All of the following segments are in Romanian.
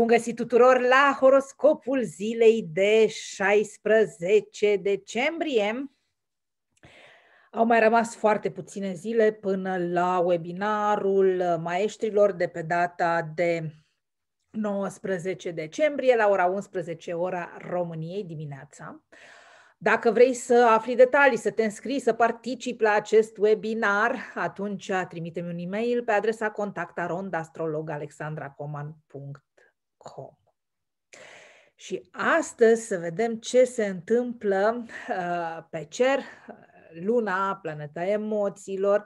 Bun găsit tuturor la horoscopul zilei de 16 decembrie. Au mai rămas foarte puține zile până la webinarul maestrilor de pe data de 19 decembrie la ora 11 ora României dimineața. Dacă vrei să afli detalii, să te înscrii, să participi la acest webinar, atunci trimite-mi un e-mail pe adresa contactarondastrologalexandracoman.com com. Și astăzi să vedem ce se întâmplă uh, pe cer. Luna, planeta emoțiilor,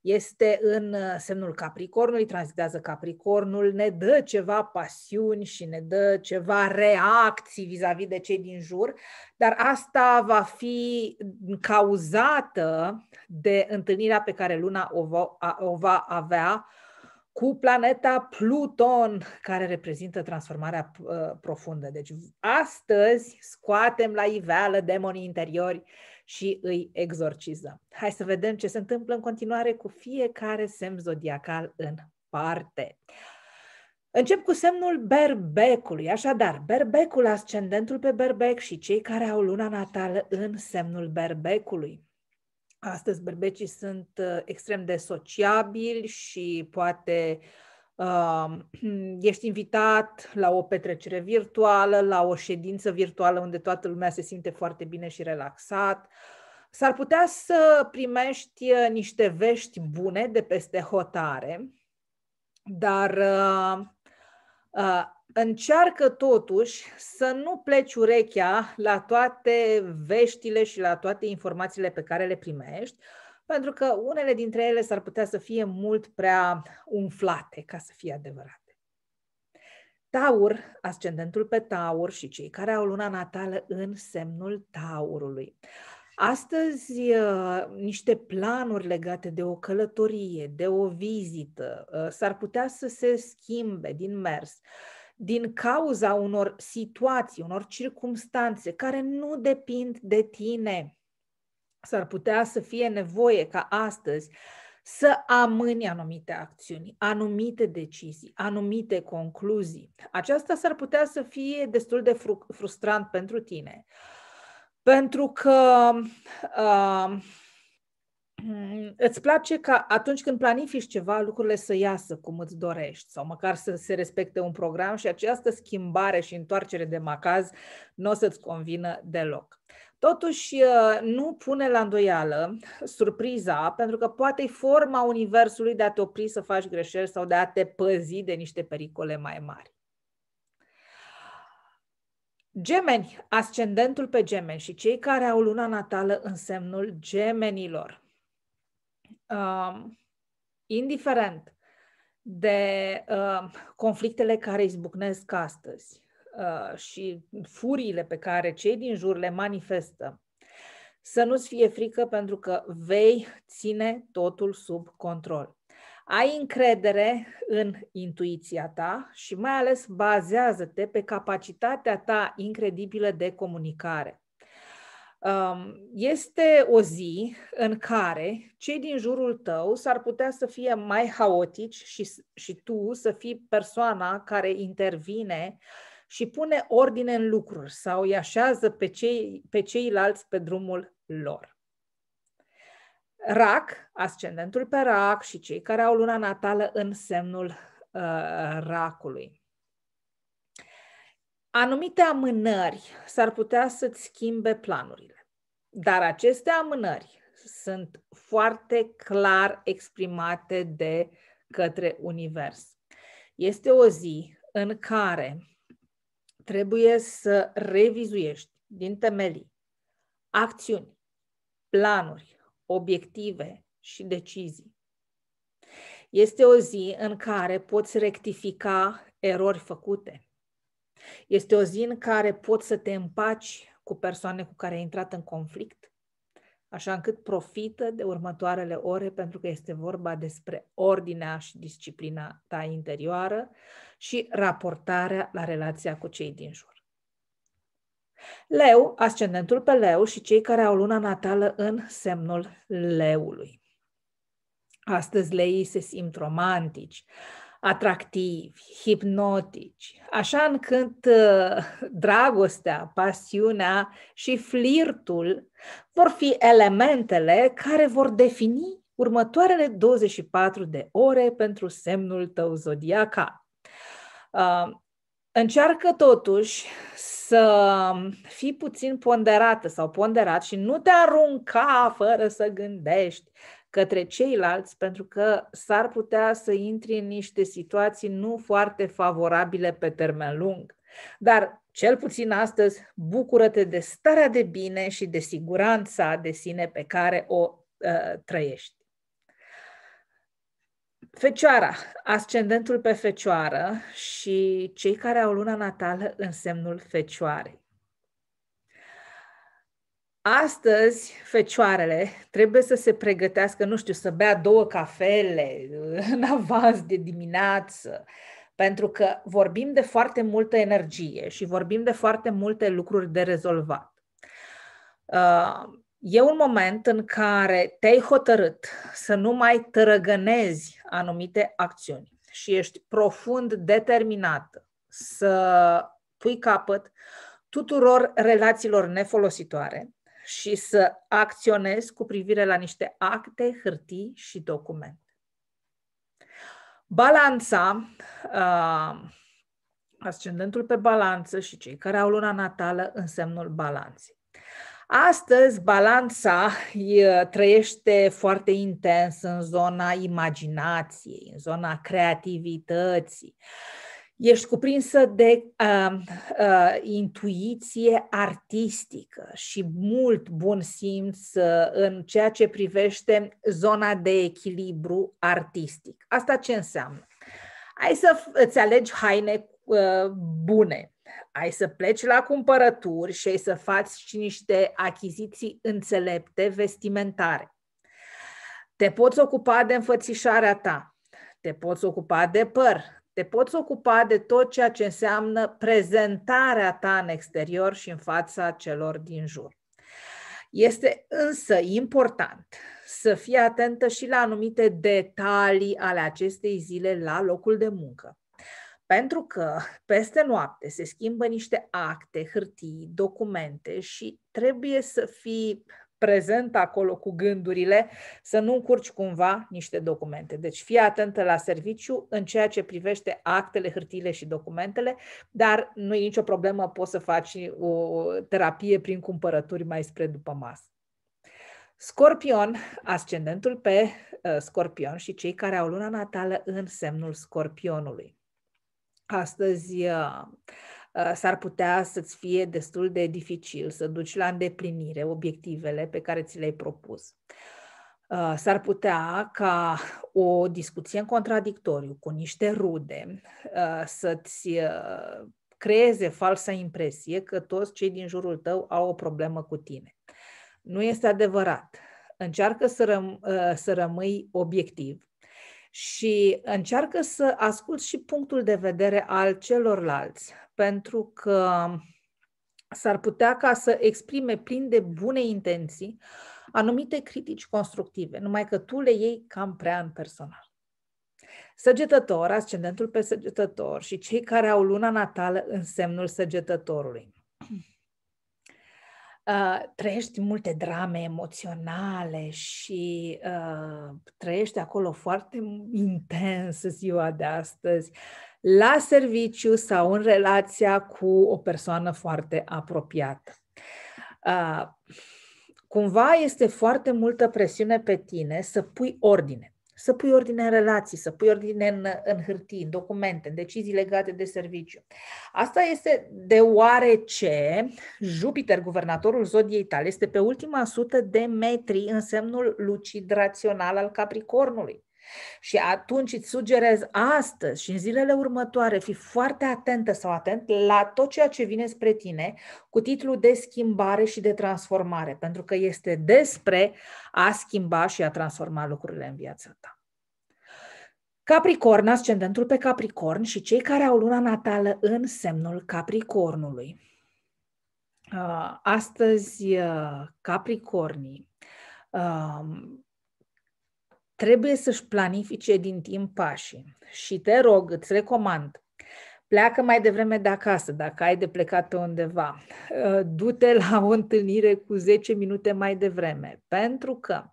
este în uh, semnul Capricornului, transitează Capricornul, ne dă ceva pasiuni și ne dă ceva reacții vis-a-vis de cei din jur, dar asta va fi cauzată de întâlnirea pe care Luna o va, o va avea cu planeta Pluton, care reprezintă transformarea ă, profundă. Deci astăzi scoatem la iveală demonii interiori și îi exorcizăm. Hai să vedem ce se întâmplă în continuare cu fiecare semn zodiacal în parte. Încep cu semnul berbecului. Așadar, berbecul, ascendentul pe berbec și cei care au luna natală în semnul berbecului. Astăzi berbecii sunt uh, extrem de sociabili și poate uh, ești invitat la o petrecere virtuală, la o ședință virtuală unde toată lumea se simte foarte bine și relaxat. S-ar putea să primești uh, niște vești bune de peste hotare, dar uh, uh încearcă totuși să nu pleci urechea la toate veștile și la toate informațiile pe care le primești, pentru că unele dintre ele s-ar putea să fie mult prea umflate ca să fie adevărate. Taur, ascendentul pe Taur și cei care au luna natală în semnul Taurului. Astăzi, uh, niște planuri legate de o călătorie, de o vizită, uh, s-ar putea să se schimbe din mers din cauza unor situații, unor circumstanțe care nu depind de tine. S-ar putea să fie nevoie ca astăzi să amâni anumite acțiuni, anumite decizii, anumite concluzii. Aceasta s-ar putea să fie destul de fru- frustrant pentru tine, pentru că uh, îți place ca atunci când planifici ceva, lucrurile să iasă cum îți dorești sau măcar să se respecte un program și această schimbare și întoarcere de macaz nu o să-ți convină deloc. Totuși, ă, nu pune la îndoială surpriza, pentru că poate e forma Universului de a te opri să faci greșeli sau de a te păzi de niște pericole mai mari. Gemeni, ascendentul pe gemeni și cei care au luna natală în semnul gemenilor um, indiferent de uh, conflictele care izbucnesc astăzi uh, și furiile pe care cei din jur le manifestă, să nu-ți fie frică pentru că vei ține totul sub control. Ai încredere în intuiția ta și mai ales bazează-te pe capacitatea ta incredibilă de comunicare. Um, este o zi în care cei din jurul tău s-ar putea să fie mai haotici și, și tu să fii persoana care intervine și pune ordine în lucruri sau îi așează pe, cei, pe ceilalți pe drumul lor. Rac, ascendentul pe rac și cei care au luna natală în semnul uh, racului. Anumite amânări s-ar putea să-ți schimbe planurile, dar aceste amânări sunt foarte clar exprimate de către Univers. Este o zi în care trebuie să revizuiești din temelii acțiuni, planuri, obiective și decizii. Este o zi în care poți rectifica erori făcute este o zi în care poți să te împaci cu persoane cu care ai intrat în conflict, așa încât profită de următoarele ore pentru că este vorba despre ordinea și disciplina ta interioară și raportarea la relația cu cei din jur. Leu, ascendentul pe leu și cei care au luna natală în semnul leului. Astăzi leii se simt romantici, atractivi, hipnotici, așa încât dragostea, pasiunea și flirtul vor fi elementele care vor defini următoarele 24 de ore pentru semnul tău zodiacal. Uh, încearcă totuși să fii puțin ponderată sau ponderat și nu te arunca fără să gândești către ceilalți, pentru că s-ar putea să intri în niște situații nu foarte favorabile pe termen lung. Dar, cel puțin astăzi, bucură-te de starea de bine și de siguranța de sine pe care o uh, trăiești. Fecioara, ascendentul pe fecioară și cei care au luna natală în semnul fecioarei. Astăzi, fecioarele trebuie să se pregătească, nu știu, să bea două cafele în avans de dimineață, pentru că vorbim de foarte multă energie și vorbim de foarte multe lucruri de rezolvat. Uh, e un moment în care te-ai hotărât să nu mai tărăgănezi anumite acțiuni și ești profund determinat să pui capăt tuturor relațiilor nefolositoare și să acționez cu privire la niște acte, hârtii și documente. Balanța, uh, ascendentul pe balanță și cei care au luna natală în semnul balanței. Astăzi, balanța uh, trăiește foarte intens în zona imaginației, în zona creativității. Uh, ești cuprinsă de uh, uh, intuiție artistică și mult bun simț uh, în ceea ce privește zona de echilibru artistic. Asta ce înseamnă? Ai să îți alegi haine uh, bune, ai să pleci la cumpărături și ai să faci și niște achiziții înțelepte vestimentare. Te poți ocupa de înfățișarea ta, te poți ocupa de păr, te poți ocupa de tot ceea ce înseamnă prezentarea ta în exterior și în fața celor din jur. Este însă important să fii atentă și la anumite detalii ale acestei zile la locul de muncă. Pentru că peste noapte se schimbă niște acte, hârtii, documente și trebuie să fii prezent acolo cu gândurile, să nu încurci cumva niște documente. Deci fii atentă la serviciu în ceea ce privește actele, hârtiile și documentele, dar nu e nicio problemă, poți să faci o terapie prin cumpărături mai spre după masă. Scorpion, ascendentul pe ă, scorpion și cei care au luna natală în semnul scorpionului. Astăzi ă, Uh, s-ar putea să-ți fie destul de dificil să duci la îndeplinire obiectivele pe care ți le-ai propus. Uh, s-ar putea ca o discuție în contradictoriu cu niște rude uh, să-ți creeze falsa impresie că toți cei din jurul tău au o problemă cu tine. Nu este adevărat. Încearcă să, răm- să rămâi obiectiv și încearcă să ascult și punctul de vedere al celorlalți, pentru că s-ar putea ca să exprime plin de bune intenții anumite critici constructive, numai că tu le iei cam prea în personal. Săgetător, ascendentul pe săgetător și cei care au luna natală în semnul săgetătorului Ă, trăiești multe drame emoționale și uh, trăiești acolo foarte intens ziua de astăzi, la serviciu sau în relația cu o persoană foarte apropiată. Uh, cumva este foarte multă presiune pe tine să pui ordine să pui ordine în relații, să pui ordine în, în hârtii, în documente, în decizii legate de serviciu. Asta este deoarece Jupiter, guvernatorul zodiei tale, este pe ultima sută de metri în semnul lucid rațional al Capricornului. Și atunci îți sugerez astăzi și în zilele următoare, fi foarte atentă sau atent la tot ceea ce vine spre tine cu titlul de schimbare și de transformare, pentru că este despre a schimba și a transforma lucrurile în viața ta. Capricorn, ascendentul pe Capricorn și cei care au luna natală în semnul Capricornului. Uh, astăzi, uh, Capricornii um, trebuie să-și planifice din timp pașii. Și te rog, îți recomand, pleacă mai devreme de acasă, dacă ai de plecat pe undeva. Uh, du-te la o întâlnire cu 10 minute mai devreme, pentru că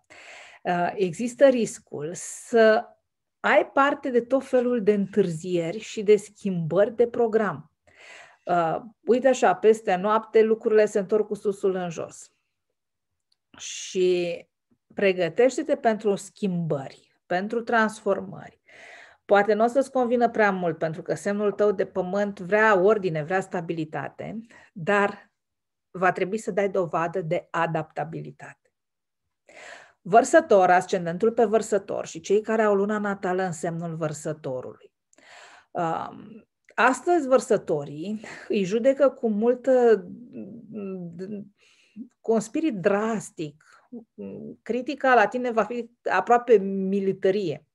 uh, există riscul să ai parte de tot felul de întârzieri și de schimbări de program. Uh, uite așa, peste noapte lucrurile se întorc cu susul în jos. Și pregătește-te pentru schimbări, pentru transformări. Poate nu o să-ți convină prea mult, pentru că semnul tău de pământ vrea ordine, vrea stabilitate, dar va trebui să dai dovadă de adaptabilitate. Vărsător, ascendentul pe vărsător și cei care au luna natală în semnul vărsătorului. Astăzi vărsătorii îi judecă cu multă, mm, mm, cu un spirit drastic critica la tine va fi aproape militarie.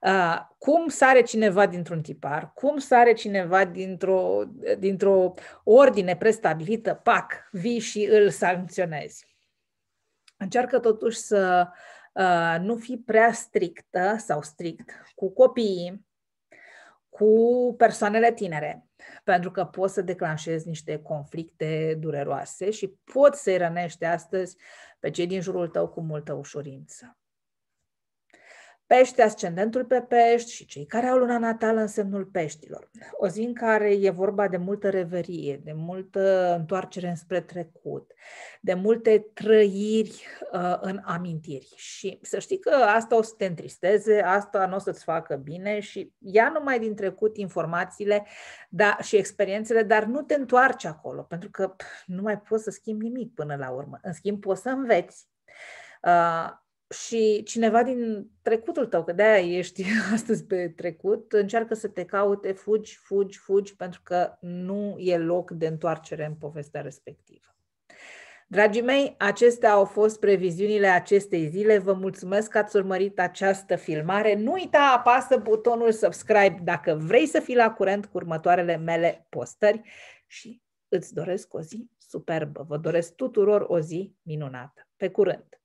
Uh, ah, cum sare cineva dintr-un tipar, cum sare cineva dintr-o, dintr-o ordine prestabilită, pac, vii și îl sancționezi. Încearcă totuși să uh, nu fii prea strictă sau strict cu copiii, cu persoanele tinere, pentru că poți să declanșezi niște conflicte dureroase și poți să-i rănești astăzi pe cei din jurul tău cu multă ușurință. Pește, ascendentul pe pești și cei care au luna natală în semnul peștilor. O zi în care e vorba de multă reverie, de multă întoarcere înspre trecut, de multe trăiri uh, în amintiri. Și să știi că asta o să te întristeze, asta nu o să-ți facă bine și ia numai din trecut informațiile da, și experiențele, dar nu te întoarce acolo, pentru că pf, nu mai poți să schimbi nimic până la urmă. În schimb, poți să înveți. Uh, și cineva din trecutul tău, că de-aia ești astăzi pe trecut, încearcă să te caute, fugi, fugi, fugi, pentru că nu e loc de întoarcere în povestea respectivă. Dragii mei, acestea au fost previziunile acestei zile. Vă mulțumesc că ați urmărit această filmare. Nu uita, apasă butonul subscribe dacă vrei să fii la curent cu următoarele mele postări și îți doresc o zi superbă. Vă doresc tuturor o zi minunată. Pe curând!